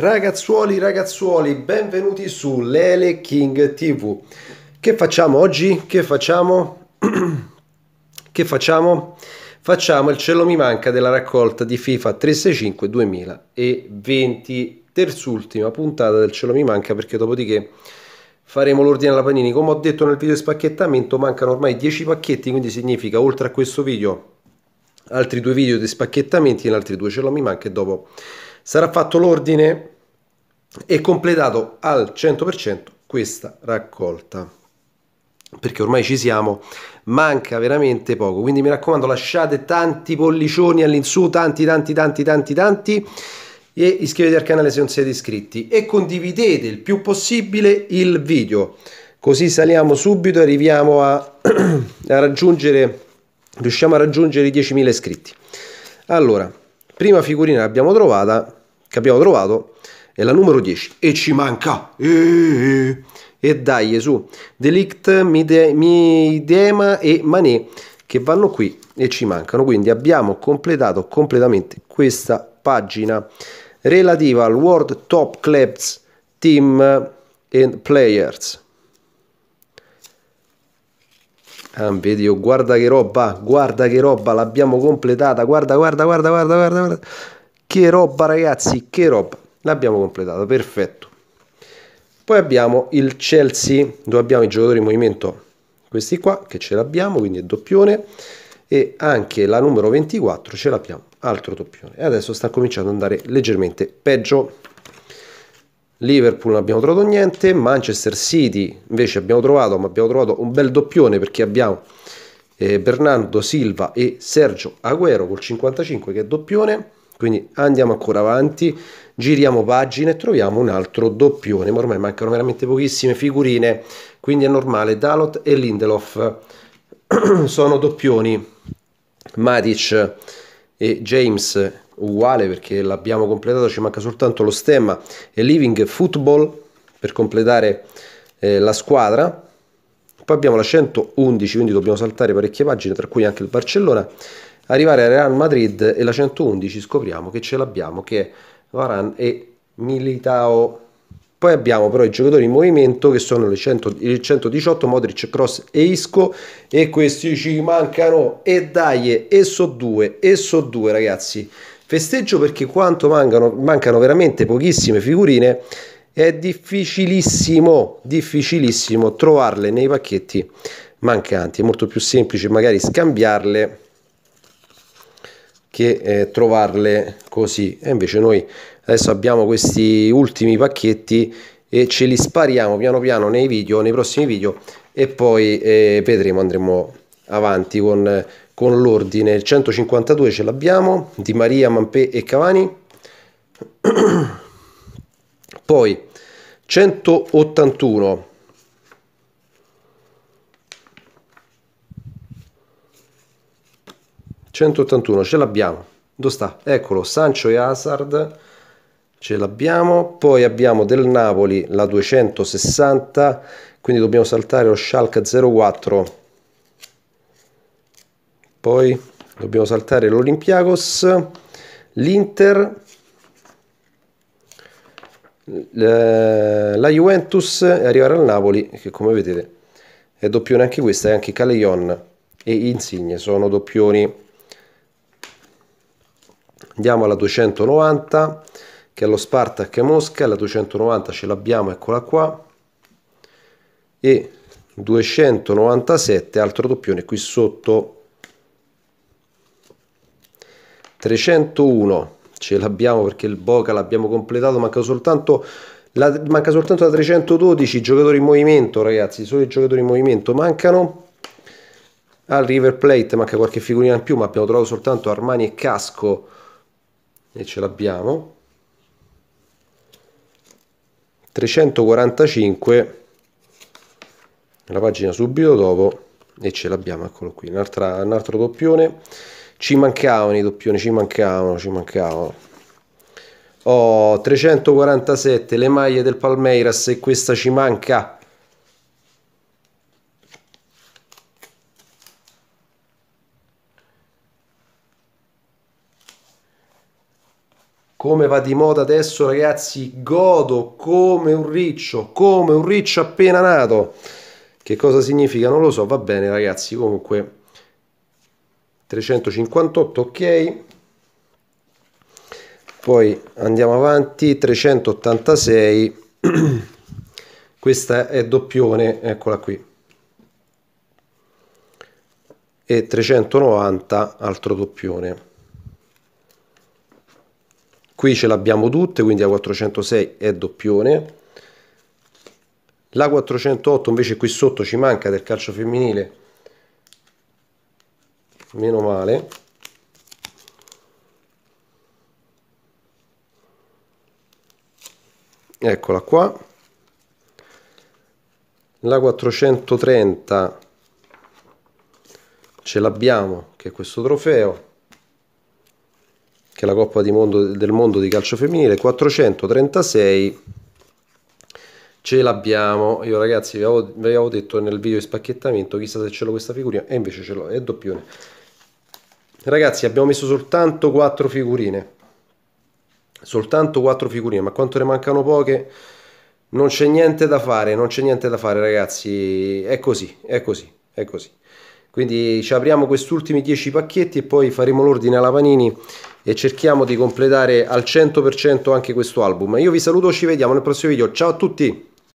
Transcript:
Ragazzuoli, ragazzuoli, benvenuti su Lele King TV. Che facciamo oggi? Che facciamo? che facciamo? Facciamo il cielo mi manca della raccolta di FIFA 365 2020, terz'ultima puntata del cielo mi manca perché dopodiché faremo l'ordine alla panini. Come ho detto nel video di spacchettamento mancano ormai 10 pacchetti, quindi significa oltre a questo video altri due video di spacchettamenti, e altri due cielo mi manca e dopo sarà fatto l'ordine e completato al 100% questa raccolta perché ormai ci siamo manca veramente poco quindi mi raccomando lasciate tanti pollicioni all'insù tanti tanti tanti tanti tanti e iscrivetevi al canale se non siete iscritti e condividete il più possibile il video così saliamo subito e arriviamo a, a raggiungere riusciamo a raggiungere i 10.000 iscritti allora Prima figurina che abbiamo trovata, che abbiamo trovato, è la numero 10. E ci manca! E, eh, eh, eh. e dai, su, Delict, Midema e manè che vanno qui e ci mancano. Quindi abbiamo completato completamente questa pagina relativa al World Top Clubs Team and Players. Ah, vedi, oh, guarda che roba, guarda che roba, l'abbiamo completata, guarda, guarda, guarda, guarda, guarda, guarda. Che roba ragazzi, che roba. L'abbiamo completata, perfetto. Poi abbiamo il Chelsea, dove abbiamo i giocatori in movimento, questi qua, che ce l'abbiamo, quindi è doppione. E anche la numero 24 ce l'abbiamo, altro doppione. E adesso sta cominciando ad andare leggermente peggio. Liverpool non abbiamo trovato niente, Manchester City invece abbiamo trovato, ma abbiamo trovato un bel doppione perché abbiamo eh, Bernardo Silva e Sergio Agüero col 55 che è doppione, quindi andiamo ancora avanti, giriamo pagina e troviamo un altro doppione, ma ormai mancano veramente pochissime figurine, quindi è normale, Dalot e Lindelof sono doppioni, Matic e James uguale perché l'abbiamo completato, ci manca soltanto lo stemma e Living Football per completare eh, la squadra. Poi abbiamo la 111, quindi dobbiamo saltare parecchie pagine, tra cui anche il Barcellona, arrivare a Real Madrid e la 111 scopriamo che ce l'abbiamo, che è Varan e Militao. Poi abbiamo però i giocatori in movimento che sono le 100, il 118, Modric, Cross e Isco e questi ci mancano e dai e so due e so due ragazzi Festeggio perché quanto mancano, mancano veramente pochissime figurine, è difficilissimo, difficilissimo trovarle nei pacchetti mancanti. È molto più semplice magari scambiarle che eh, trovarle così. E invece noi adesso abbiamo questi ultimi pacchetti e ce li spariamo piano piano nei video, nei prossimi video e poi eh, vedremo, andremo avanti con, con l'ordine. 152 ce l'abbiamo, Di Maria, Mampè e Cavani. Poi 181. ...181, ce l'abbiamo. Dove sta? Eccolo, Sancho e Hazard ce l'abbiamo, poi abbiamo del Napoli la 260, quindi dobbiamo saltare lo Schalke 04 poi dobbiamo saltare l'Olympiakos, l'Inter, la Juventus e arrivare al Napoli che come vedete è doppione anche questa e anche Caleon e Insigne sono doppioni andiamo alla 290 che è lo Spartak Mosca la 290 ce l'abbiamo eccola qua e 297 altro doppione qui sotto 301 ce l'abbiamo perché il Boca l'abbiamo completato, manca soltanto la, manca soltanto la 312, giocatori in movimento ragazzi, solo i giocatori in movimento mancano. Al River Plate manca qualche figurina in più, ma abbiamo trovato soltanto Armani e Casco e ce l'abbiamo. 345 la pagina subito dopo e ce l'abbiamo eccolo qui un, un altro doppione ci mancavano i doppioni, ci mancavano, ci mancavano. Ho oh, 347 le maglie del Palmeiras e questa ci manca. Come va di moda adesso ragazzi, godo come un riccio, come un riccio appena nato. Che cosa significa? Non lo so, va bene ragazzi, comunque 358 ok poi andiamo avanti 386 questa è doppione eccola qui e 390 altro doppione qui ce l'abbiamo tutte quindi la 406 è doppione la 408 invece qui sotto ci manca del calcio femminile meno male eccola qua la 430 ce l'abbiamo che è questo trofeo che è la Coppa mondo, del Mondo di calcio femminile 436 ce l'abbiamo io ragazzi vi avevo, vi avevo detto nel video di spacchettamento chissà se ce l'ho questa figurina e invece ce l'ho è doppione ragazzi abbiamo messo soltanto 4 figurine soltanto 4 figurine ma quanto ne mancano poche non c'è niente da fare non c'è niente da fare ragazzi è così è così è così quindi ci apriamo questi ultimi 10 pacchetti e poi faremo l'ordine alla Panini e cerchiamo di completare al 100% anche questo album io vi saluto ci vediamo nel prossimo video ciao a tutti